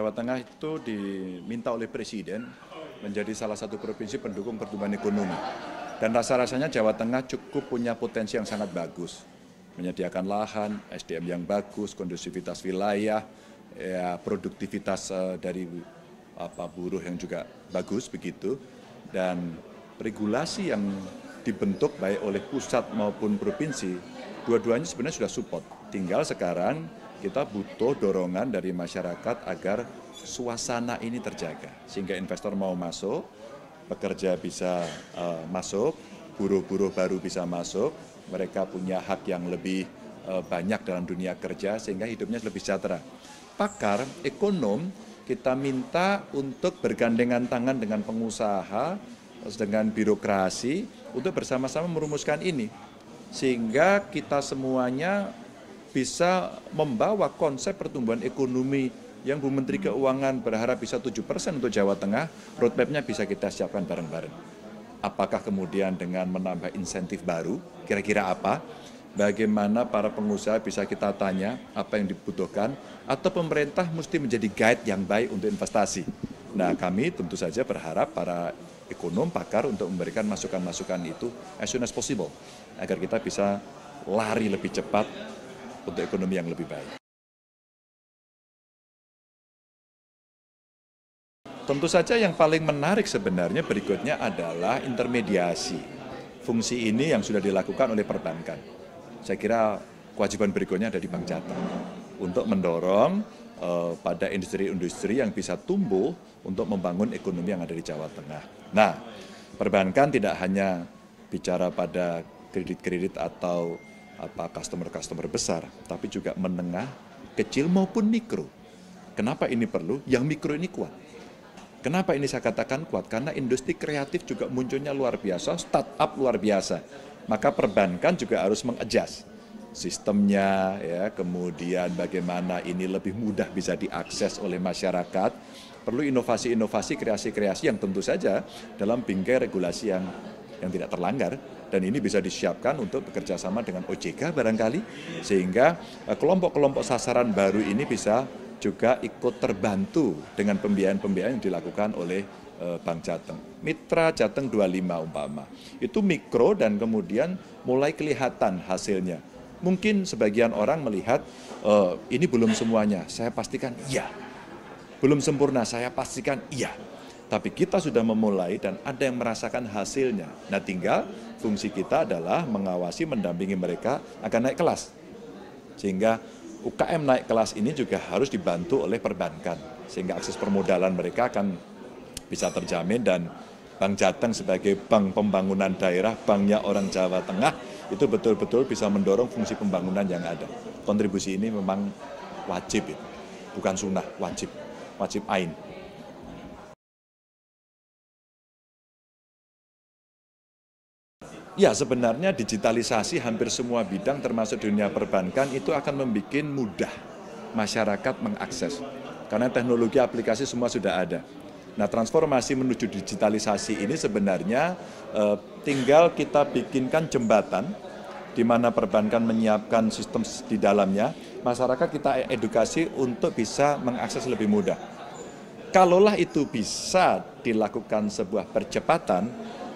Jawa Tengah itu diminta oleh Presiden menjadi salah satu provinsi pendukung pertumbuhan ekonomi. Dan rasa-rasanya Jawa Tengah cukup punya potensi yang sangat bagus. Menyediakan lahan, SDM yang bagus, kondusivitas wilayah, ya, produktivitas eh, dari apa buruh yang juga bagus begitu. Dan regulasi yang dibentuk baik oleh pusat maupun provinsi, dua-duanya sebenarnya sudah support. Tinggal sekarang kita butuh dorongan dari masyarakat agar suasana ini terjaga sehingga investor mau masuk, pekerja bisa uh, masuk, buruh-buruh baru bisa masuk, mereka punya hak yang lebih uh, banyak dalam dunia kerja sehingga hidupnya lebih sejahtera. Pakar, ekonom kita minta untuk bergandengan tangan dengan pengusaha, dengan birokrasi untuk bersama-sama merumuskan ini sehingga kita semuanya bisa membawa konsep pertumbuhan ekonomi yang Bu Menteri Keuangan berharap bisa 7 persen untuk Jawa Tengah, roadmapnya bisa kita siapkan bareng-bareng. Apakah kemudian dengan menambah insentif baru, kira-kira apa? Bagaimana para pengusaha bisa kita tanya apa yang dibutuhkan, atau pemerintah mesti menjadi guide yang baik untuk investasi. Nah kami tentu saja berharap para ekonom, pakar untuk memberikan masukan-masukan itu as soon as possible, agar kita bisa lari lebih cepat untuk ekonomi yang lebih baik. Tentu saja yang paling menarik sebenarnya berikutnya adalah intermediasi. Fungsi ini yang sudah dilakukan oleh perbankan. Saya kira kewajiban berikutnya ada di Bank Jatah untuk mendorong eh, pada industri-industri yang bisa tumbuh untuk membangun ekonomi yang ada di Jawa Tengah. Nah, perbankan tidak hanya bicara pada kredit-kredit atau apa customer-customer besar, tapi juga menengah, kecil maupun mikro. Kenapa ini perlu? Yang mikro ini kuat. Kenapa ini saya katakan kuat? Karena industri kreatif juga munculnya luar biasa, startup luar biasa. Maka perbankan juga harus mengejas sistemnya, ya, kemudian bagaimana ini lebih mudah bisa diakses oleh masyarakat. Perlu inovasi-inovasi, kreasi-kreasi yang tentu saja dalam bingkai regulasi yang yang tidak terlanggar dan ini bisa disiapkan untuk bekerja sama dengan OJK barangkali sehingga eh, kelompok-kelompok sasaran baru ini bisa juga ikut terbantu dengan pembiayaan-pembiayaan yang dilakukan oleh eh, Bank Jateng. Mitra Jateng 25 umpama. Itu mikro dan kemudian mulai kelihatan hasilnya. Mungkin sebagian orang melihat e, ini belum semuanya. Saya pastikan iya. Belum sempurna, saya pastikan iya tapi kita sudah memulai dan ada yang merasakan hasilnya. Nah, tinggal fungsi kita adalah mengawasi, mendampingi mereka akan naik kelas. Sehingga UKM naik kelas ini juga harus dibantu oleh perbankan sehingga akses permodalan mereka akan bisa terjamin dan Bank Jateng sebagai bank pembangunan daerah, banknya orang Jawa Tengah itu betul-betul bisa mendorong fungsi pembangunan yang ada. Kontribusi ini memang wajib, bukan sunnah, wajib, wajib ain. Ya sebenarnya digitalisasi hampir semua bidang termasuk dunia perbankan itu akan membuat mudah masyarakat mengakses. Karena teknologi aplikasi semua sudah ada. Nah transformasi menuju digitalisasi ini sebenarnya eh, tinggal kita bikinkan jembatan di mana perbankan menyiapkan sistem di dalamnya, masyarakat kita edukasi untuk bisa mengakses lebih mudah. Kalaulah itu bisa dilakukan sebuah percepatan,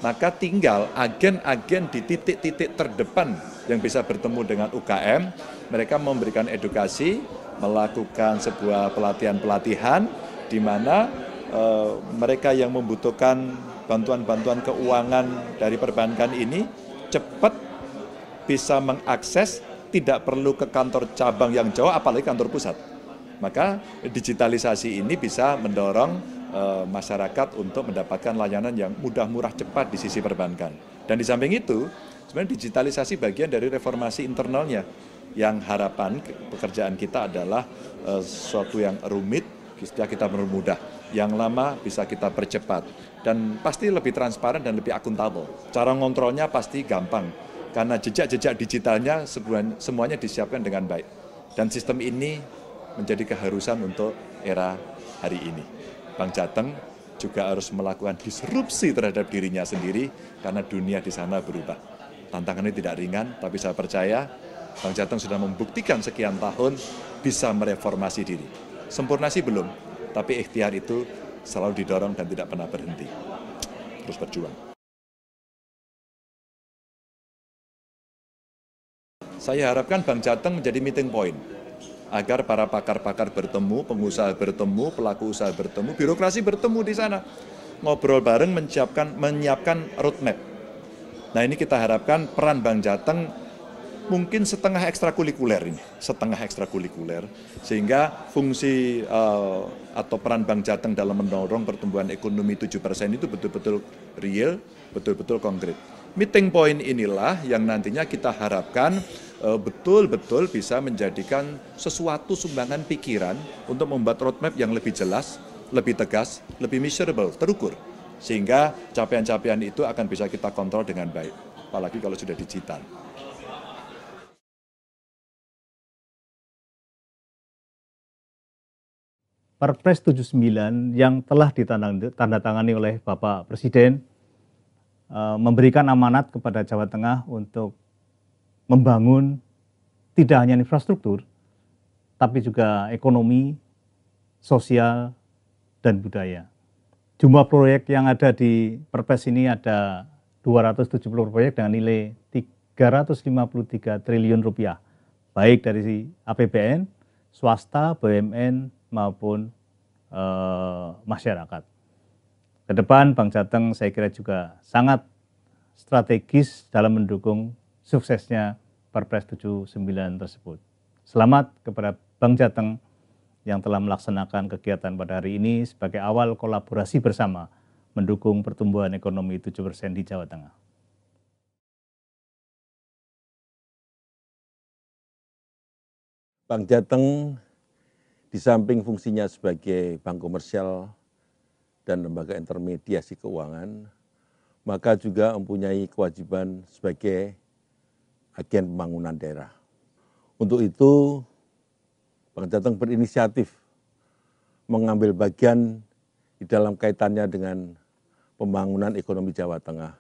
maka tinggal agen-agen di titik-titik terdepan yang bisa bertemu dengan UKM, mereka memberikan edukasi, melakukan sebuah pelatihan-pelatihan di mana e, mereka yang membutuhkan bantuan-bantuan keuangan dari perbankan ini cepat bisa mengakses, tidak perlu ke kantor cabang yang jauh, apalagi kantor pusat. Maka digitalisasi ini bisa mendorong Eh, masyarakat untuk mendapatkan layanan yang mudah, murah, cepat di sisi perbankan. Dan di samping itu, sebenarnya digitalisasi bagian dari reformasi internalnya yang harapan pekerjaan kita adalah uh, sesuatu yang rumit bisa kita mempermudah, yang lama bisa kita percepat dan pasti lebih transparan dan lebih akuntabel. Cara ngontrolnya pasti gampang karena jejak-jejak digitalnya semuanya disiapkan dengan baik dan sistem ini menjadi keharusan untuk era hari ini. Bang Jateng juga harus melakukan disrupsi terhadap dirinya sendiri karena dunia di sana berubah. Tantangannya tidak ringan, tapi saya percaya Bang Jateng sudah membuktikan sekian tahun bisa mereformasi diri. Sempurna sih belum, tapi ikhtiar itu selalu didorong dan tidak pernah berhenti. Terus berjuang. saya harapkan Bang Jateng menjadi meeting point agar para pakar-pakar bertemu, pengusaha bertemu, pelaku usaha bertemu, birokrasi bertemu di sana. Ngobrol bareng menyiapkan menyiapkan roadmap. Nah, ini kita harapkan peran Bank Jateng mungkin setengah ekstrakurikuler ini, setengah ekstrakurikuler sehingga fungsi uh, atau peran Bank Jateng dalam mendorong pertumbuhan ekonomi 7% itu betul-betul real, betul-betul konkret. Meeting point inilah yang nantinya kita harapkan betul-betul eh, bisa menjadikan sesuatu sumbangan pikiran untuk membuat roadmap yang lebih jelas, lebih tegas, lebih measurable, terukur. Sehingga capaian-capaian itu akan bisa kita kontrol dengan baik, apalagi kalau sudah digital. Perpres 79 yang telah ditandatangani oleh Bapak Presiden eh, memberikan amanat kepada Jawa Tengah untuk membangun tidak hanya infrastruktur, tapi juga ekonomi, sosial, dan budaya. Jumlah proyek yang ada di Perpres ini ada 270 proyek dengan nilai 353 triliun rupiah, baik dari APBN, swasta, BUMN, maupun e, masyarakat. Kedepan Bank Jateng saya kira juga sangat strategis dalam mendukung suksesnya Perpres 79 tersebut. Selamat kepada Bank Jateng yang telah melaksanakan kegiatan pada hari ini sebagai awal kolaborasi bersama mendukung pertumbuhan ekonomi 7% di Jawa Tengah. Bank Jateng di samping fungsinya sebagai bank komersial dan lembaga intermediasi keuangan, maka juga mempunyai kewajiban sebagai agen pembangunan daerah. Untuk itu, Bank Jateng berinisiatif mengambil bagian di dalam kaitannya dengan pembangunan ekonomi Jawa Tengah.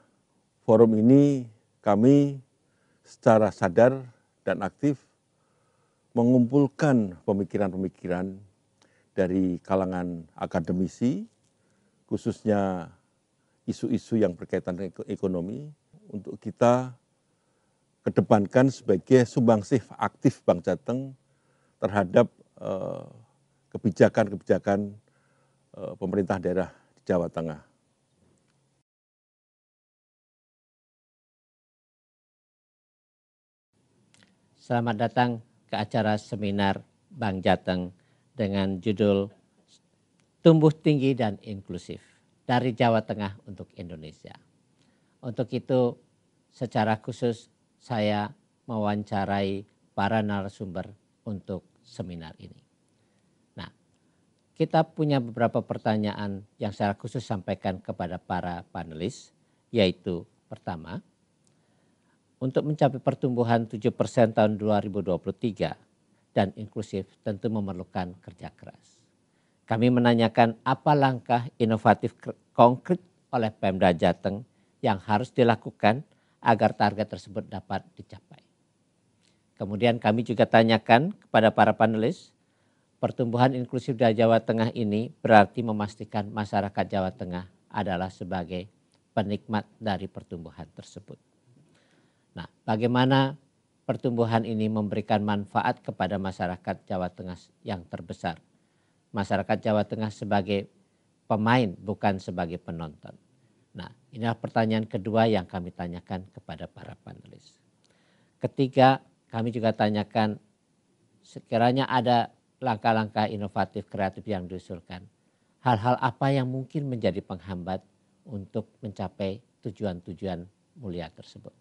Forum ini kami secara sadar dan aktif mengumpulkan pemikiran-pemikiran dari kalangan akademisi, khususnya isu-isu yang berkaitan dengan ekonomi, untuk kita kedepankan sebagai sumbangsih aktif Bank Jateng terhadap eh, kebijakan-kebijakan eh, pemerintah daerah di Jawa Tengah. Selamat datang ke acara seminar Bank Jateng dengan judul Tumbuh Tinggi dan Inklusif dari Jawa Tengah untuk Indonesia. Untuk itu, secara khusus saya mewawancarai para narasumber untuk seminar ini. Nah, kita punya beberapa pertanyaan yang secara khusus sampaikan kepada para panelis, yaitu pertama, untuk mencapai pertumbuhan 7% tahun 2023 dan inklusif tentu memerlukan kerja keras. Kami menanyakan apa langkah inovatif konkret oleh Pemda Jateng yang harus dilakukan agar target tersebut dapat dicapai. Kemudian kami juga tanyakan kepada para panelis, pertumbuhan inklusif dari Jawa Tengah ini berarti memastikan masyarakat Jawa Tengah adalah sebagai penikmat dari pertumbuhan tersebut. Nah, bagaimana pertumbuhan ini memberikan manfaat kepada masyarakat Jawa Tengah yang terbesar? Masyarakat Jawa Tengah sebagai pemain bukan sebagai penonton. Nah, inilah pertanyaan kedua yang kami tanyakan kepada para panelis. Ketiga, kami juga tanyakan sekiranya ada langkah-langkah inovatif kreatif yang diusulkan. Hal-hal apa yang mungkin menjadi penghambat untuk mencapai tujuan-tujuan mulia tersebut.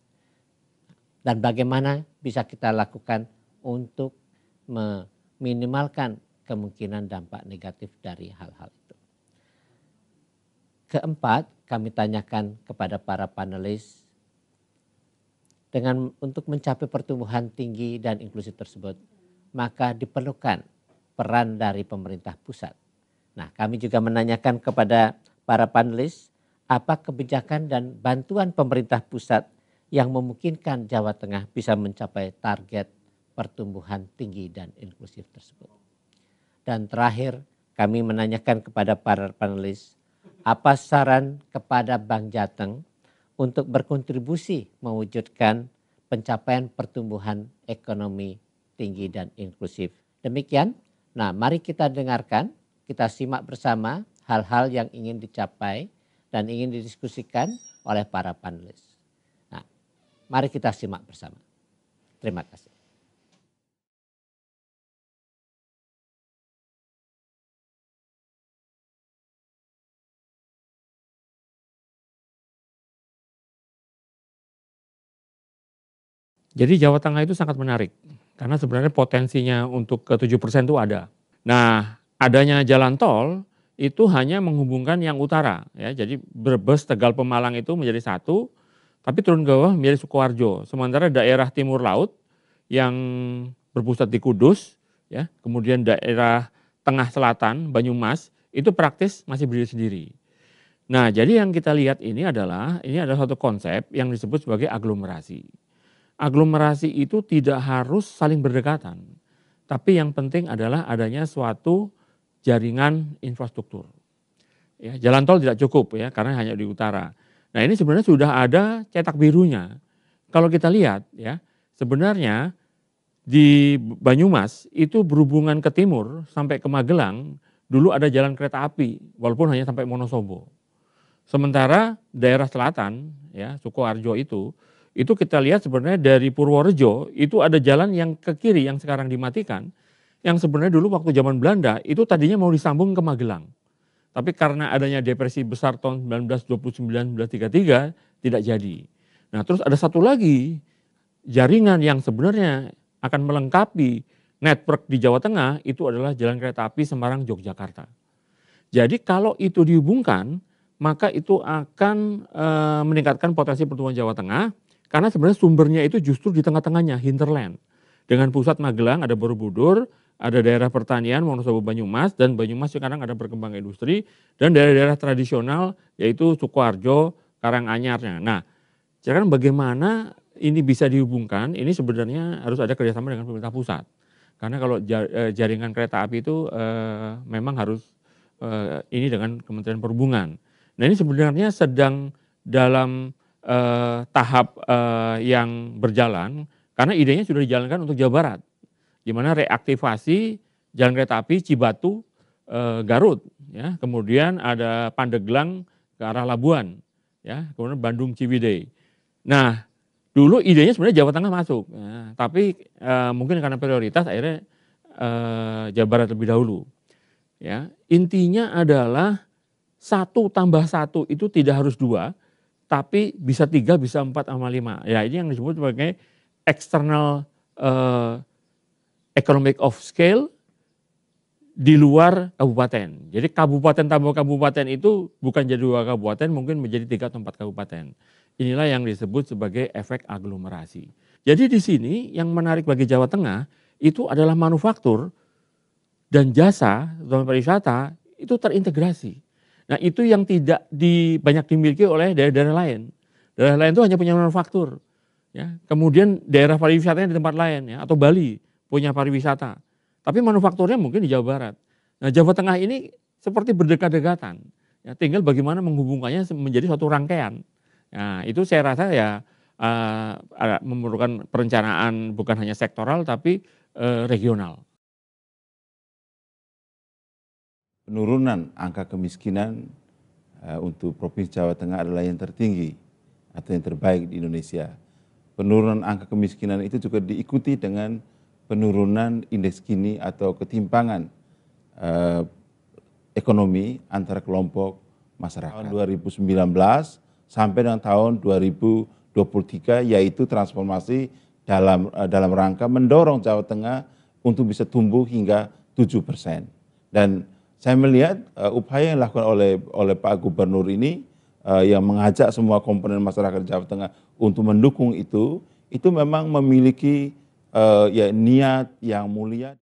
Dan bagaimana bisa kita lakukan untuk meminimalkan kemungkinan dampak negatif dari hal-hal itu keempat kami tanyakan kepada para panelis dengan untuk mencapai pertumbuhan tinggi dan inklusi tersebut, maka diperlukan peran dari pemerintah pusat. Nah, kami juga menanyakan kepada para panelis apa kebijakan dan bantuan pemerintah pusat yang memungkinkan Jawa Tengah bisa mencapai target pertumbuhan tinggi dan inklusif tersebut. Dan terakhir, kami menanyakan kepada para panelis apa saran kepada Bank Jateng untuk berkontribusi mewujudkan pencapaian pertumbuhan ekonomi tinggi dan inklusif. Demikian, nah mari kita dengarkan, kita simak bersama hal-hal yang ingin dicapai dan ingin didiskusikan oleh para panelis. Nah, mari kita simak bersama. Terima kasih. Jadi Jawa Tengah itu sangat menarik karena sebenarnya potensinya untuk ke tujuh persen itu ada. Nah, adanya jalan tol itu hanya menghubungkan yang utara ya. Jadi Brebes, Tegal, Pemalang itu menjadi satu, tapi turun ke bawah menjadi Sukoharjo. Sementara daerah timur laut yang berpusat di Kudus ya, kemudian daerah tengah selatan Banyumas itu praktis masih berdiri sendiri. Nah, jadi yang kita lihat ini adalah ini adalah satu konsep yang disebut sebagai aglomerasi aglomerasi itu tidak harus saling berdekatan. Tapi yang penting adalah adanya suatu jaringan infrastruktur. Ya, jalan tol tidak cukup ya karena hanya di utara. Nah, ini sebenarnya sudah ada cetak birunya. Kalau kita lihat ya, sebenarnya di Banyumas itu berhubungan ke timur sampai ke Magelang dulu ada jalan kereta api walaupun hanya sampai Monosobo. Sementara daerah selatan ya Sukoharjo itu itu kita lihat sebenarnya dari Purworejo itu ada jalan yang ke kiri yang sekarang dimatikan yang sebenarnya dulu waktu zaman Belanda itu tadinya mau disambung ke Magelang. Tapi karena adanya depresi besar tahun 1929-1933 tidak jadi. Nah terus ada satu lagi jaringan yang sebenarnya akan melengkapi network di Jawa Tengah itu adalah jalan kereta api Semarang Yogyakarta. Jadi kalau itu dihubungkan maka itu akan e, meningkatkan potensi pertumbuhan Jawa Tengah karena sebenarnya sumbernya itu justru di tengah-tengahnya, hinterland. Dengan pusat Magelang ada Borobudur, ada daerah pertanian Wonosobo Banyumas dan Banyumas sekarang ada berkembang industri dan daerah-daerah tradisional yaitu Sukoharjo, Karanganyarnya. Nah, sekarang bagaimana ini bisa dihubungkan? Ini sebenarnya harus ada kerjasama dengan pemerintah pusat. Karena kalau eh, jaringan kereta api itu eh, memang harus eh, ini dengan Kementerian Perhubungan. Nah ini sebenarnya sedang dalam eh, tahap eh, yang berjalan karena idenya sudah dijalankan untuk Jawa Barat. Di mana reaktivasi jalan kereta api Cibatu eh, Garut ya, kemudian ada Pandeglang ke arah Labuan ya, kemudian Bandung Ciwidey. Nah, dulu idenya sebenarnya Jawa Tengah masuk, ya, tapi eh, mungkin karena prioritas akhirnya eh, Jawa Barat lebih dahulu. Ya, intinya adalah satu tambah satu itu tidak harus dua, tapi bisa tiga, bisa empat sama lima. Ya ini yang disebut sebagai external uh, economic of scale di luar kabupaten. Jadi kabupaten tambah kabupaten itu bukan jadi dua kabupaten, mungkin menjadi tiga atau empat kabupaten. Inilah yang disebut sebagai efek aglomerasi. Jadi di sini yang menarik bagi Jawa Tengah itu adalah manufaktur dan jasa, terutama pariwisata, itu terintegrasi. Nah itu yang tidak di, banyak dimiliki oleh daerah-daerah lain. Daerah lain itu hanya punya manufaktur. Ya. Kemudian daerah pariwisatanya di tempat lain ya, atau Bali punya pariwisata. Tapi manufakturnya mungkin di Jawa Barat. Nah Jawa Tengah ini seperti berdekat-dekatan. Ya, tinggal bagaimana menghubungkannya menjadi suatu rangkaian. Nah itu saya rasa ya uh, memerlukan perencanaan bukan hanya sektoral tapi uh, regional. penurunan angka kemiskinan eh, untuk Provinsi Jawa Tengah adalah yang tertinggi atau yang terbaik di Indonesia. Penurunan angka kemiskinan itu juga diikuti dengan penurunan indeks kini atau ketimpangan eh, ekonomi antara kelompok masyarakat. Tahun 2019 sampai dengan tahun 2023 yaitu transformasi dalam eh, dalam rangka mendorong Jawa Tengah untuk bisa tumbuh hingga 7 persen. Dan saya melihat uh, upaya yang dilakukan oleh oleh Pak Gubernur ini uh, yang mengajak semua komponen masyarakat Jawa Tengah untuk mendukung itu, itu memang memiliki uh, ya niat yang mulia.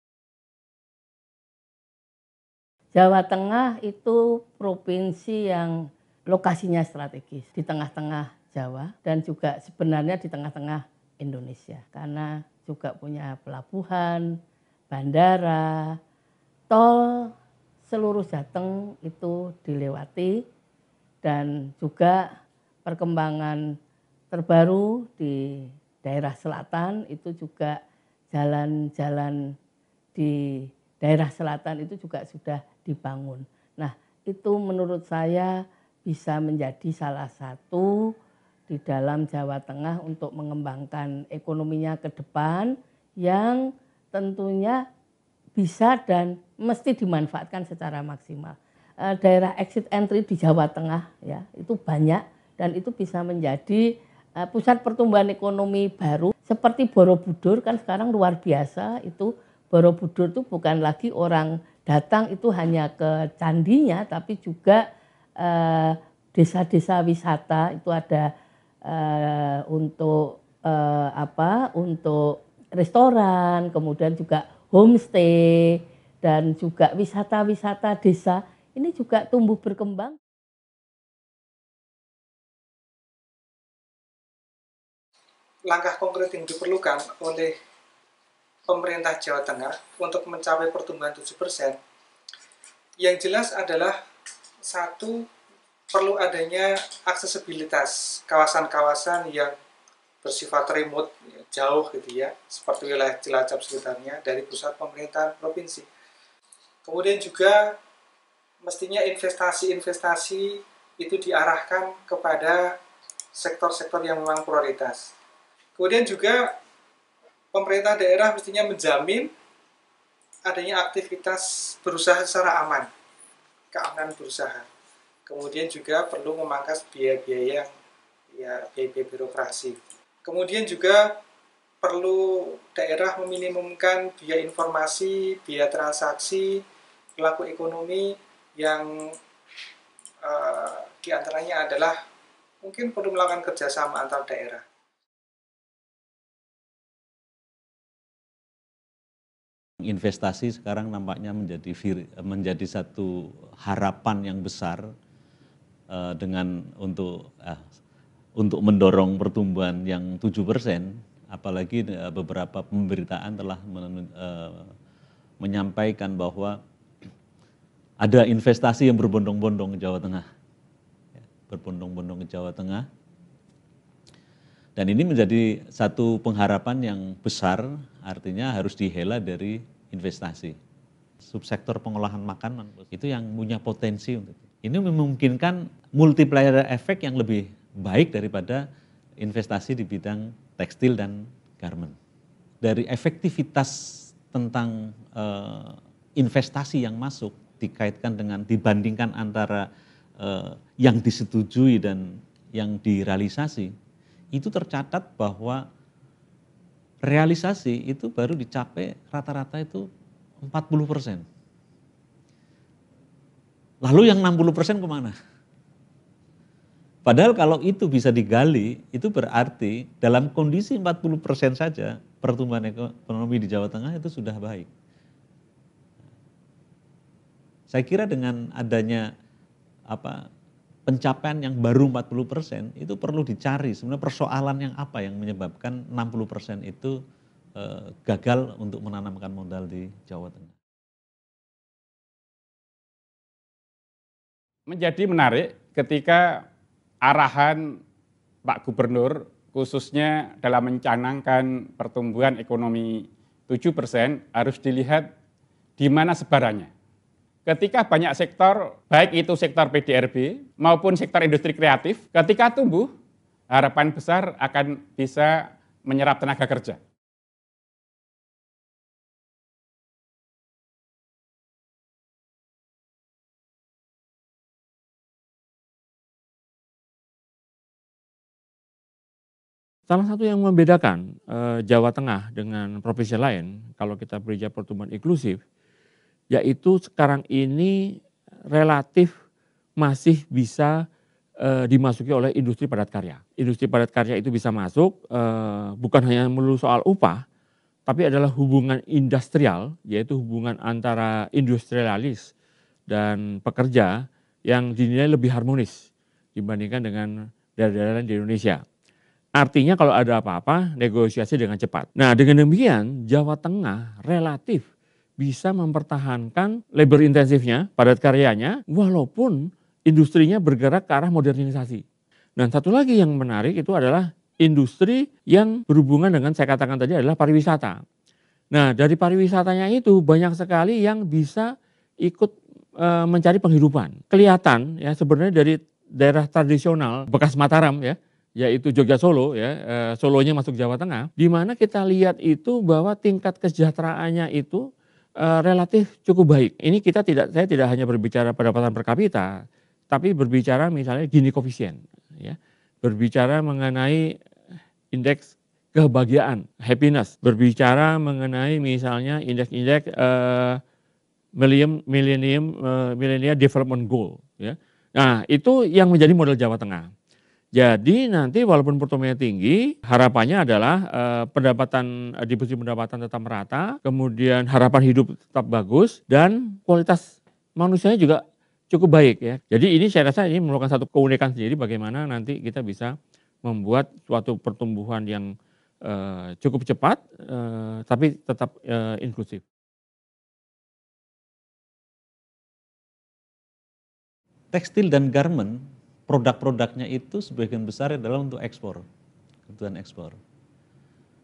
Jawa Tengah itu provinsi yang lokasinya strategis di tengah-tengah Jawa dan juga sebenarnya di tengah-tengah Indonesia karena juga punya pelabuhan, bandara, tol, seluruh Jateng itu dilewati dan juga perkembangan terbaru di daerah selatan itu juga jalan-jalan di daerah selatan itu juga sudah dibangun. Nah, itu menurut saya bisa menjadi salah satu di dalam Jawa Tengah untuk mengembangkan ekonominya ke depan yang tentunya bisa dan mesti dimanfaatkan secara maksimal. Eh, daerah exit entry di Jawa Tengah ya itu banyak dan itu bisa menjadi eh, pusat pertumbuhan ekonomi baru seperti Borobudur kan sekarang luar biasa itu Borobudur itu bukan lagi orang datang itu hanya ke candinya tapi juga eh, desa-desa eh, wisata itu ada eh, untuk eh, apa untuk restoran kemudian juga homestay dan juga wisata-wisata desa ini juga tumbuh berkembang. Langkah konkret yang diperlukan oleh pemerintah Jawa Tengah untuk mencapai pertumbuhan 7% yang jelas adalah satu perlu adanya aksesibilitas kawasan-kawasan yang bersifat remote jauh gitu ya seperti wilayah Cilacap sekitarnya dari pusat pemerintahan provinsi Kemudian juga mestinya investasi-investasi itu diarahkan kepada sektor-sektor yang memang prioritas. Kemudian juga pemerintah daerah mestinya menjamin adanya aktivitas berusaha secara aman, keamanan berusaha. Kemudian juga perlu memangkas biaya-biaya yang ya biaya-biaya birokrasi. Kemudian juga perlu daerah meminimumkan biaya informasi, biaya transaksi, pelaku ekonomi yang uh, diantaranya adalah mungkin perlu melakukan kerjasama antar daerah. Investasi sekarang nampaknya menjadi menjadi satu harapan yang besar uh, dengan untuk uh, untuk mendorong pertumbuhan yang tujuh persen, apalagi uh, beberapa pemberitaan telah men, uh, menyampaikan bahwa ada investasi yang berbondong-bondong ke Jawa Tengah. Ya, berbondong-bondong ke Jawa Tengah. Dan ini menjadi satu pengharapan yang besar, artinya harus dihela dari investasi. Subsektor pengolahan makanan itu yang punya potensi untuk ini memungkinkan multiplier efek yang lebih baik daripada investasi di bidang tekstil dan garment. Dari efektivitas tentang uh, investasi yang masuk dikaitkan dengan dibandingkan antara uh, yang disetujui dan yang direalisasi, itu tercatat bahwa realisasi itu baru dicapai rata-rata itu 40 persen. Lalu yang 60 persen kemana? Padahal kalau itu bisa digali, itu berarti dalam kondisi 40 persen saja pertumbuhan ekonomi di Jawa Tengah itu sudah baik. Saya kira dengan adanya apa pencapaian yang baru 40 persen itu perlu dicari sebenarnya persoalan yang apa yang menyebabkan 60 persen itu e, gagal untuk menanamkan modal di Jawa Tengah. Menjadi menarik ketika arahan Pak Gubernur khususnya dalam mencanangkan pertumbuhan ekonomi 7% harus dilihat di mana sebarannya ketika banyak sektor, baik itu sektor PDRB maupun sektor industri kreatif, ketika tumbuh, harapan besar akan bisa menyerap tenaga kerja. Salah satu yang membedakan e, Jawa Tengah dengan provinsi lain, kalau kita berbicara pertumbuhan inklusif, yaitu sekarang ini relatif masih bisa e, dimasuki oleh industri padat karya. Industri padat karya itu bisa masuk e, bukan hanya melulu soal upah, tapi adalah hubungan industrial, yaitu hubungan antara industrialis dan pekerja yang dinilai lebih harmonis dibandingkan dengan daerah-daerah di Indonesia. Artinya kalau ada apa-apa, negosiasi dengan cepat. Nah dengan demikian Jawa Tengah relatif bisa mempertahankan labor intensifnya, padat karyanya, walaupun industrinya bergerak ke arah modernisasi. Dan satu lagi yang menarik itu adalah industri yang berhubungan dengan saya katakan tadi adalah pariwisata. Nah, dari pariwisatanya itu banyak sekali yang bisa ikut e, mencari penghidupan. Kelihatan ya sebenarnya dari daerah tradisional bekas Mataram ya, yaitu Jogja Solo ya, e, Solonya masuk Jawa Tengah, di mana kita lihat itu bahwa tingkat kesejahteraannya itu Eh, relatif cukup baik. Ini kita tidak saya tidak hanya berbicara pendapatan per kapita, tapi berbicara misalnya gini koefisien ya. Berbicara mengenai indeks kebahagiaan, happiness, berbicara mengenai misalnya indeks-indeks uh, millennium millennium uh, eh, millennium development goal ya. Nah, itu yang menjadi model Jawa Tengah. Jadi nanti walaupun pertumbuhannya tinggi, harapannya adalah eh, pendapatan eh, distribusi pendapatan tetap merata, kemudian harapan hidup tetap bagus dan kualitas manusianya juga cukup baik ya. Jadi ini saya rasa ini merupakan satu keunikan sendiri bagaimana nanti kita bisa membuat suatu pertumbuhan yang eh, cukup cepat eh, tapi tetap eh, inklusif. Tekstil dan garment produk-produknya itu sebagian besar adalah untuk ekspor, kebutuhan ekspor.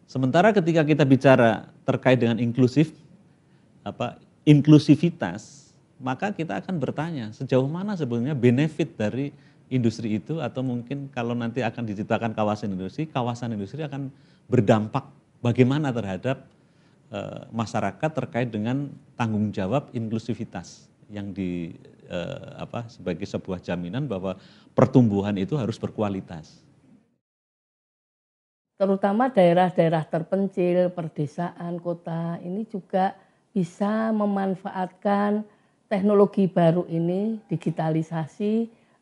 Sementara ketika kita bicara terkait dengan inklusif, apa inklusivitas, maka kita akan bertanya sejauh mana sebenarnya benefit dari industri itu atau mungkin kalau nanti akan diciptakan kawasan industri, kawasan industri akan berdampak bagaimana terhadap e, masyarakat terkait dengan tanggung jawab inklusivitas yang di Eh, apa sebagai sebuah jaminan bahwa pertumbuhan itu harus berkualitas. Terutama daerah-daerah terpencil, perdesaan, kota ini juga bisa memanfaatkan teknologi baru ini, digitalisasi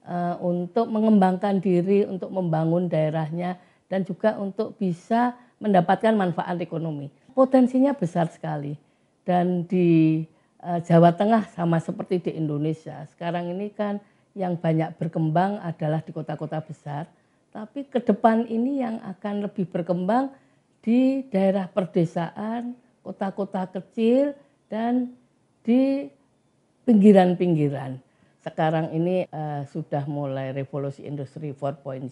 eh, untuk mengembangkan diri, untuk membangun daerahnya dan juga untuk bisa mendapatkan manfaat ekonomi. Potensinya besar sekali dan di Eh, Jawa Tengah sama seperti di Indonesia. Sekarang ini kan yang banyak berkembang adalah di kota-kota besar, tapi ke depan ini yang akan lebih berkembang di daerah perdesaan, kota-kota kecil, dan di pinggiran-pinggiran. Sekarang ini uh, sudah mulai revolusi industri 4.0,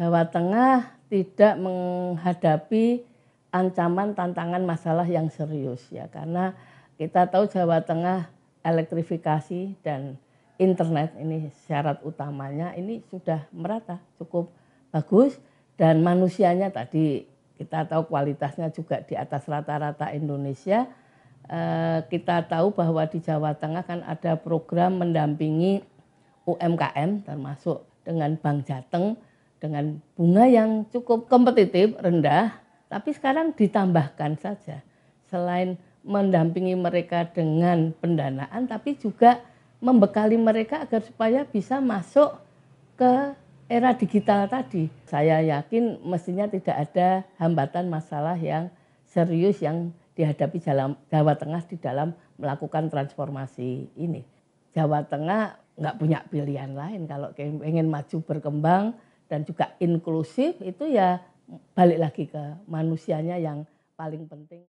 Jawa Tengah tidak menghadapi ancaman tantangan masalah yang serius ya karena kita tahu Jawa Tengah elektrifikasi dan internet ini syarat utamanya ini sudah merata cukup bagus dan manusianya tadi kita tahu kualitasnya juga di atas rata-rata Indonesia. Eh, kita tahu bahwa di Jawa Tengah kan ada program mendampingi UMKM termasuk dengan Bank Jateng dengan bunga yang cukup kompetitif rendah tapi sekarang ditambahkan saja selain mendampingi mereka dengan pendanaan tapi juga membekali mereka agar supaya bisa masuk ke era digital tadi. Saya yakin mestinya tidak ada hambatan masalah yang serius yang dihadapi Jawa Tengah di dalam melakukan transformasi ini. Jawa Tengah nggak punya pilihan lain kalau ingin maju berkembang dan juga inklusif itu ya balik lagi ke manusianya yang paling penting.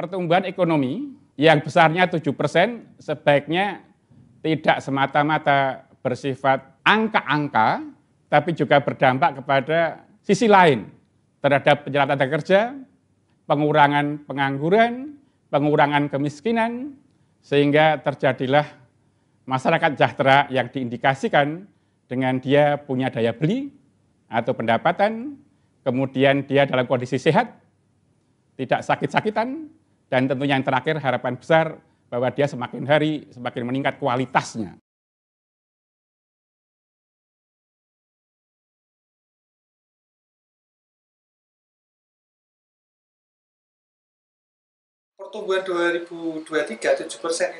pertumbuhan ekonomi yang besarnya 7% sebaiknya tidak semata-mata bersifat angka-angka, tapi juga berdampak kepada sisi lain terhadap penjelatan tenaga kerja, pengurangan pengangguran, pengurangan kemiskinan, sehingga terjadilah masyarakat sejahtera yang diindikasikan dengan dia punya daya beli atau pendapatan, kemudian dia dalam kondisi sehat, tidak sakit-sakitan, dan tentunya yang terakhir harapan besar bahwa dia semakin hari semakin meningkat kualitasnya. pertumbuhan 2023 7%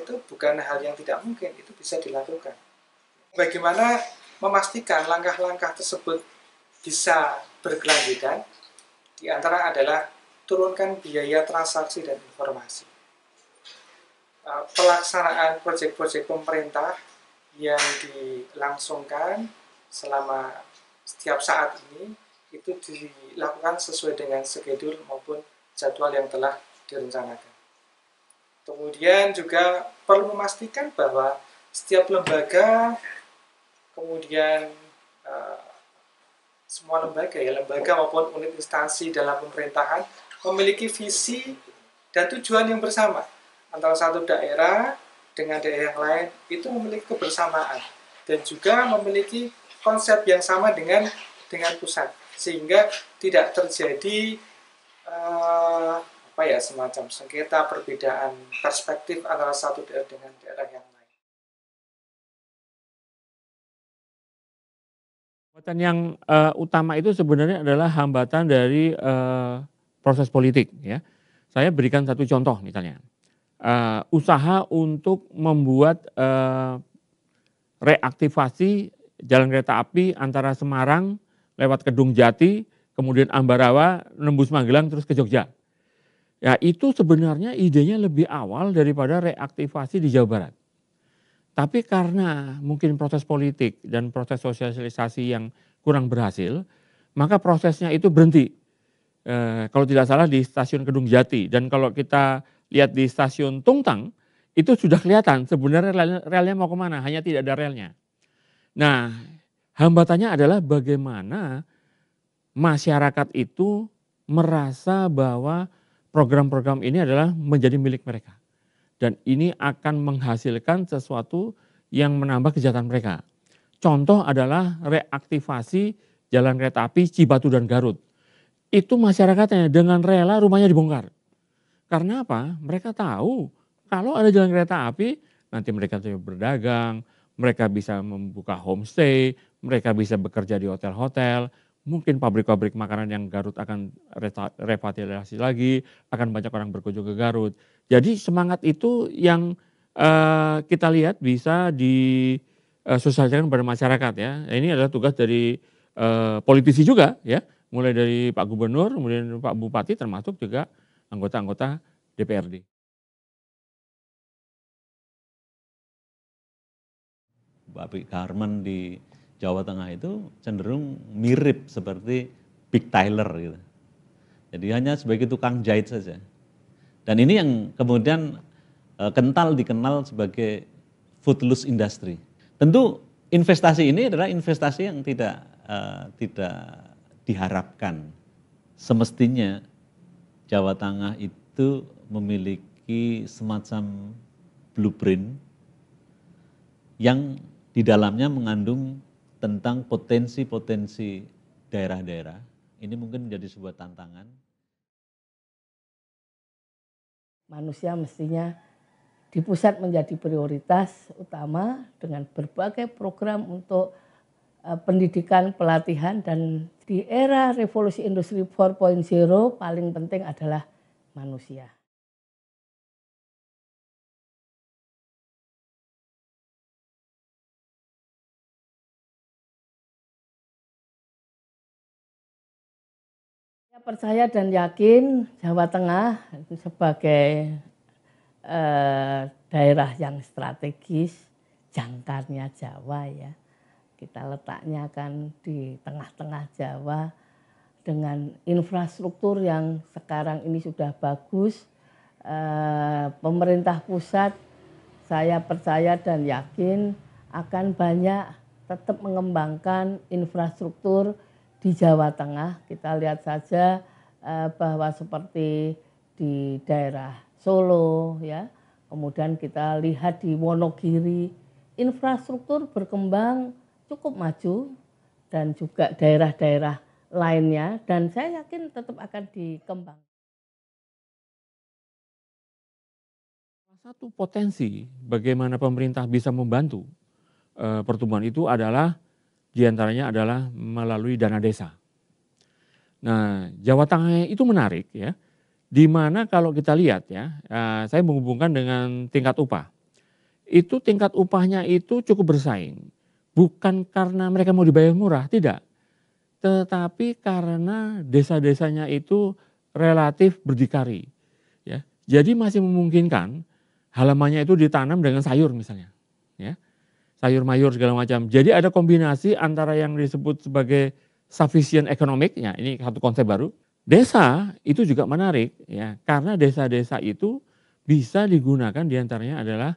itu bukan hal yang tidak mungkin, itu bisa dilakukan. Bagaimana memastikan langkah-langkah tersebut bisa berkelanjutan? Di antara adalah turunkan biaya transaksi dan informasi. Eh, pelaksanaan proyek-proyek pemerintah yang dilangsungkan selama setiap saat ini itu dilakukan sesuai dengan schedule maupun jadwal yang telah direncanakan. Kemudian juga perlu memastikan bahwa setiap lembaga, kemudian eh, semua lembaga ya, lembaga maupun unit instansi dalam pemerintahan memiliki visi dan tujuan yang bersama antara satu daerah dengan daerah yang lain itu memiliki kebersamaan dan juga memiliki konsep yang sama dengan dengan pusat sehingga tidak terjadi uh, apa ya semacam sengketa perbedaan perspektif antara satu daerah dengan daerah yang lain. Hambatan yang uh, utama itu sebenarnya adalah hambatan dari uh, proses politik ya. Saya berikan satu contoh misalnya. Uh, usaha untuk membuat uh, reaktivasi jalan kereta api antara Semarang lewat Kedung Jati, kemudian Ambarawa, nembus Magelang terus ke Jogja. Ya itu sebenarnya idenya lebih awal daripada reaktivasi di Jawa Barat. Tapi karena mungkin proses politik dan proses sosialisasi yang kurang berhasil, maka prosesnya itu berhenti eh, kalau tidak salah di stasiun Kedung Jati. Dan kalau kita lihat di stasiun Tungtang, itu sudah kelihatan sebenarnya relnya, relnya mau kemana, hanya tidak ada relnya. Nah, hambatannya adalah bagaimana masyarakat itu merasa bahwa program-program ini adalah menjadi milik mereka. Dan ini akan menghasilkan sesuatu yang menambah kejahatan mereka. Contoh adalah reaktivasi jalan kereta api Cibatu dan Garut itu masyarakatnya dengan rela rumahnya dibongkar. Karena apa? Mereka tahu kalau ada jalan kereta api, nanti mereka bisa berdagang, mereka bisa membuka homestay, mereka bisa bekerja di hotel-hotel, mungkin pabrik-pabrik makanan yang Garut akan revitalisasi lagi, akan banyak orang berkunjung ke Garut. Jadi semangat itu yang uh, kita lihat bisa disosialisasikan uh, pada masyarakat ya. Ini adalah tugas dari uh, politisi juga ya mulai dari Pak Gubernur, kemudian Pak Bupati, termasuk juga anggota-anggota DPRD. Bapak Karman di Jawa Tengah itu cenderung mirip seperti Big Tyler gitu. Jadi hanya sebagai tukang jahit saja. Dan ini yang kemudian e, kental dikenal sebagai foodless industry. Tentu investasi ini adalah investasi yang tidak e, tidak diharapkan. Semestinya Jawa Tengah itu memiliki semacam blueprint yang di dalamnya mengandung tentang potensi-potensi daerah-daerah. Ini mungkin menjadi sebuah tantangan. Manusia mestinya di pusat menjadi prioritas utama dengan berbagai program untuk eh, pendidikan, pelatihan dan di era revolusi industri 4.0 paling penting adalah manusia. Saya percaya dan yakin Jawa Tengah itu sebagai eh, daerah yang strategis, jangkarnya Jawa ya kita letaknya kan di tengah-tengah Jawa dengan infrastruktur yang sekarang ini sudah bagus. Eh, pemerintah pusat saya percaya dan yakin akan banyak tetap mengembangkan infrastruktur di Jawa Tengah. Kita lihat saja eh, bahwa seperti di daerah Solo ya. Kemudian kita lihat di Wonogiri infrastruktur berkembang cukup maju dan juga daerah-daerah lainnya dan saya yakin tetap akan dikembangkan. Satu potensi bagaimana pemerintah bisa membantu e, pertumbuhan itu adalah diantaranya adalah melalui dana desa. Nah, Jawa Tengah itu menarik ya, di mana kalau kita lihat ya, e, saya menghubungkan dengan tingkat upah. Itu tingkat upahnya itu cukup bersaing bukan karena mereka mau dibayar murah, tidak. Tetapi karena desa-desanya itu relatif berdikari. Ya. Jadi masih memungkinkan halamannya itu ditanam dengan sayur misalnya. Ya. Sayur mayur segala macam. Jadi ada kombinasi antara yang disebut sebagai sufficient economic, ya ini satu konsep baru. Desa itu juga menarik ya karena desa-desa itu bisa digunakan diantaranya adalah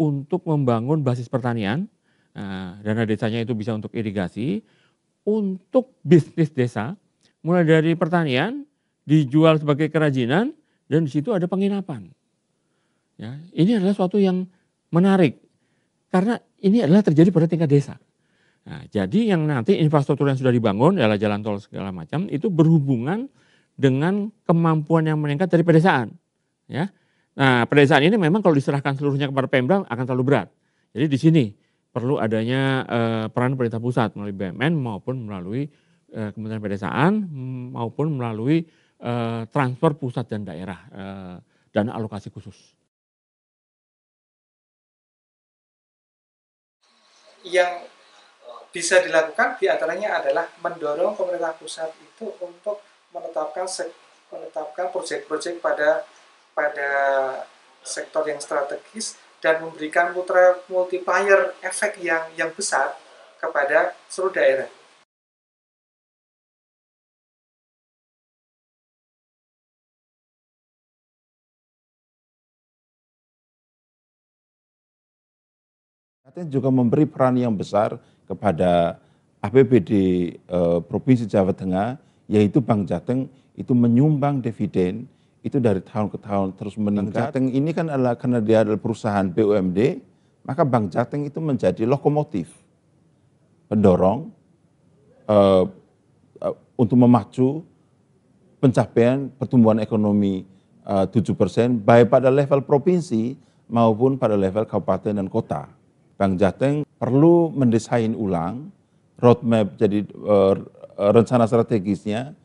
untuk membangun basis pertanian, Nah, dana desanya itu bisa untuk irigasi, untuk bisnis desa, mulai dari pertanian, dijual sebagai kerajinan, dan di situ ada penginapan. Ya, ini adalah suatu yang menarik karena ini adalah terjadi pada tingkat desa. Nah, jadi yang nanti infrastruktur yang sudah dibangun adalah jalan tol segala macam itu berhubungan dengan kemampuan yang meningkat dari pedesaan. Ya, nah pedesaan ini memang kalau diserahkan seluruhnya kepada Pemda akan terlalu berat. Jadi di sini perlu adanya uh, eh, peran pemerintah pusat melalui BMN maupun melalui uh, Kementerian Pedesaan maupun melalui uh, transfer pusat dan daerah uh, dana alokasi khusus. Yang bisa dilakukan diantaranya adalah mendorong pemerintah pusat itu untuk menetapkan menetapkan proyek-proyek pada pada sektor yang strategis dan memberikan multiplier efek yang yang besar kepada seluruh daerah. Kabupaten juga memberi peran yang besar kepada APBD eh, Provinsi Jawa Tengah, yaitu Bank Jateng itu menyumbang dividen itu dari tahun ke tahun terus meningkat. Bank Jateng ini kan adalah karena dia adalah perusahaan BUMD, maka Bank Jateng itu menjadi lokomotif, pendorong uh, uh, untuk memacu pencapaian pertumbuhan ekonomi eh, uh, 7% baik pada level provinsi maupun pada level kabupaten dan kota. Bank Jateng perlu mendesain ulang roadmap jadi uh, rencana strategisnya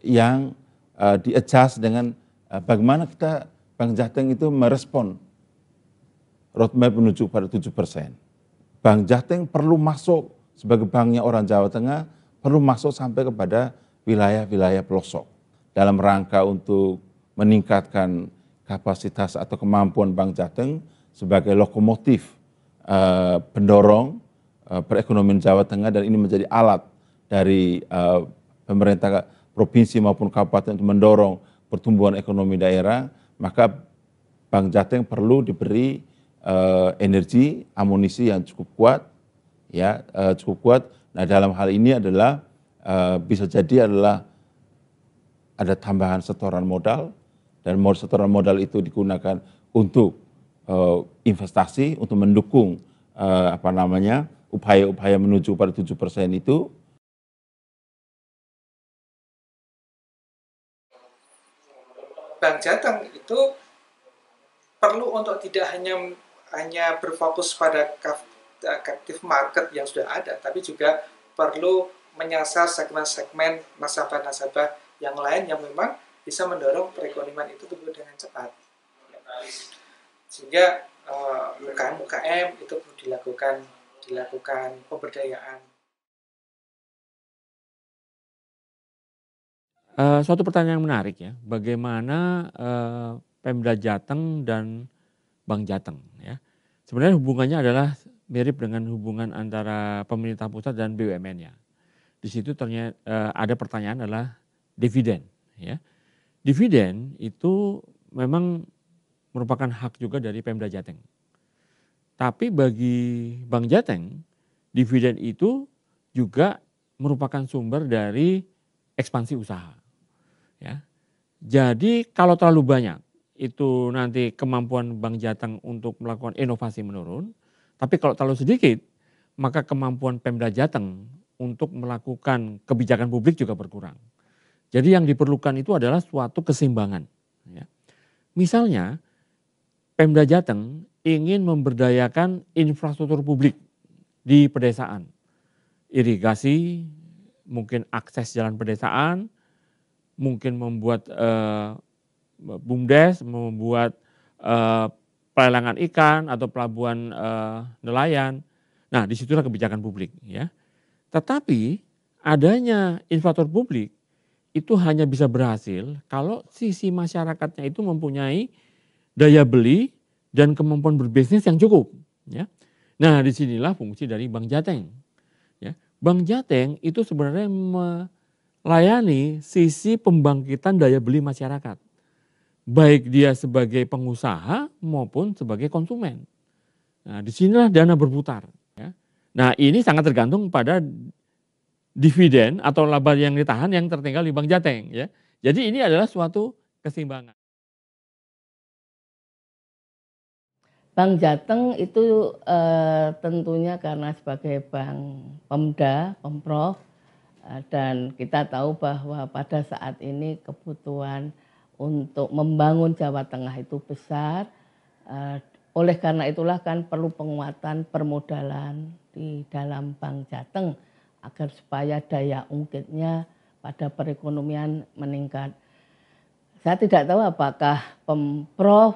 yang uh, di adjust dengan Eh, bagaimana kita Bank Jateng itu merespon roadmap menuju pada 7 persen. Bank Jateng perlu masuk sebagai banknya orang Jawa Tengah, perlu masuk sampai kepada wilayah-wilayah pelosok dalam rangka untuk meningkatkan kapasitas atau kemampuan Bank Jateng sebagai lokomotif eh, pendorong eh, perekonomian Jawa Tengah dan ini menjadi alat dari pemerintah provinsi maupun kabupaten untuk mendorong pertumbuhan ekonomi daerah, maka Bank Jateng perlu diberi uh, energi, amunisi yang cukup kuat, ya uh, cukup kuat. Nah dalam hal ini adalah uh, bisa jadi adalah ada tambahan setoran modal dan setoran modal itu digunakan untuk uh, investasi, untuk mendukung uh, apa namanya upaya-upaya menuju pada tujuh persen itu Bank Jateng itu perlu untuk tidak hanya hanya berfokus pada captive market yang sudah ada, tapi juga perlu menyasar segmen-segmen nasabah-nasabah yang lain yang memang bisa mendorong perekonomian itu tumbuh dengan cepat. Sehingga eh, UKM-UKM uh, itu perlu dilakukan dilakukan pemberdayaan Eh, suatu pertanyaan yang menarik ya, bagaimana uh, Pemda Jateng dan Bank Jateng ya. Sebenarnya hubungannya adalah mirip dengan hubungan antara pemerintah pusat dan BUMN ya. Di situ ternyata uh, ada pertanyaan adalah dividen ya. Dividen itu memang merupakan hak juga dari Pemda Jateng. Tapi bagi Bank Jateng, dividen itu juga merupakan sumber dari ekspansi usaha Ya. Jadi kalau terlalu banyak itu nanti kemampuan Bank Jateng untuk melakukan inovasi menurun. Tapi kalau terlalu sedikit maka kemampuan Pemda Jateng untuk melakukan kebijakan publik juga berkurang. Jadi yang diperlukan itu adalah suatu keseimbangan. Ya. Misalnya Pemda Jateng ingin memberdayakan infrastruktur publik di pedesaan. Irigasi, mungkin akses jalan pedesaan, mungkin membuat uh, bumdes, membuat uh, pelelangan ikan atau pelabuhan uh, nelayan. Nah, disitulah kebijakan publik. ya. Tetapi adanya inflator publik itu hanya bisa berhasil kalau sisi masyarakatnya itu mempunyai daya beli dan kemampuan berbisnis yang cukup. Ya. Nah, disinilah fungsi dari Bank Jateng. Ya. Bank Jateng itu sebenarnya layani sisi pembangkitan daya beli masyarakat. Baik dia sebagai pengusaha maupun sebagai konsumen. Nah, disinilah dana berputar. Ya. Nah, ini sangat tergantung pada dividen atau laba yang ditahan yang tertinggal di Bank Jateng. Ya. Jadi ini adalah suatu keseimbangan. Bank Jateng itu e, tentunya karena sebagai bank Pemda, Pemprov, Eh, dan kita tahu bahwa pada saat ini kebutuhan untuk membangun Jawa Tengah itu besar. Eh, oleh karena itulah kan perlu penguatan permodalan di dalam Bank Jateng agar supaya daya ungkitnya pada perekonomian meningkat. Saya tidak tahu apakah Pemprov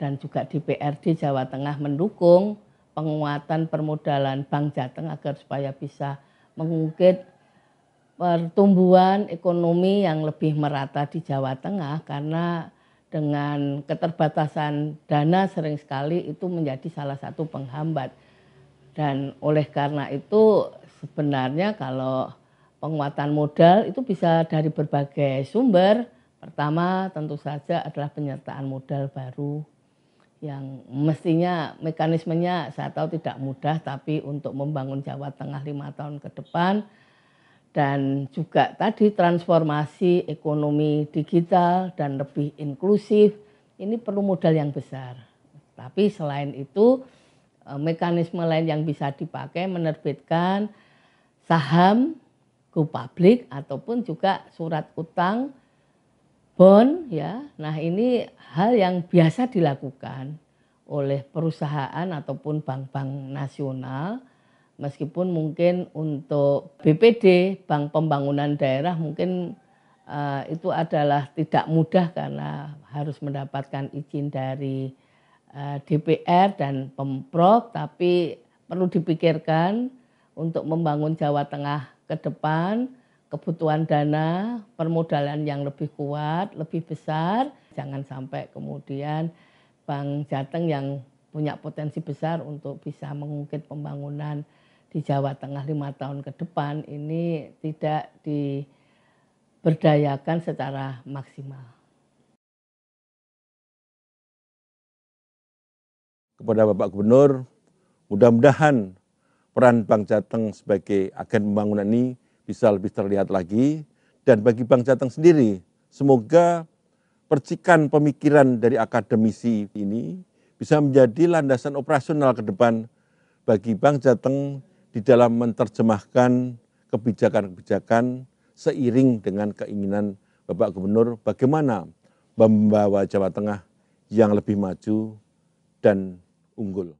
dan juga DPRD Jawa Tengah mendukung penguatan permodalan Bank Jateng agar supaya bisa mengungkit pertumbuhan ekonomi yang lebih merata di Jawa Tengah karena dengan keterbatasan dana sering sekali itu menjadi salah satu penghambat. Dan oleh karena itu sebenarnya kalau penguatan modal itu bisa dari berbagai sumber. Pertama tentu saja adalah penyertaan modal baru yang mestinya mekanismenya saya tahu tidak mudah tapi untuk membangun Jawa Tengah lima tahun ke depan dan juga tadi transformasi ekonomi digital dan lebih inklusif ini perlu modal yang besar. Tapi selain itu eh, mekanisme lain yang bisa dipakai menerbitkan saham go public ataupun juga surat utang bond ya. Nah, ini hal yang biasa dilakukan oleh perusahaan ataupun bank-bank nasional Meskipun mungkin untuk BPD, Bank Pembangunan Daerah mungkin uh, itu adalah tidak mudah karena harus mendapatkan izin dari uh, eh, DPR dan Pemprov, tapi perlu dipikirkan untuk membangun Jawa Tengah ke depan, kebutuhan dana, permodalan yang lebih kuat, lebih besar, jangan sampai kemudian Bank Jateng yang punya potensi besar untuk bisa mengungkit pembangunan di Jawa Tengah lima tahun ke depan ini tidak diberdayakan secara maksimal. Kepada Bapak Gubernur, mudah-mudahan peran Bank Jateng sebagai agen pembangunan ini bisa lebih terlihat lagi. Dan bagi Bank Jateng sendiri, semoga percikan pemikiran dari akademisi ini bisa menjadi landasan operasional ke depan bagi Bank Jateng di dalam menerjemahkan kebijakan-kebijakan seiring dengan keinginan Bapak Gubernur bagaimana membawa Jawa Tengah yang lebih maju dan unggul.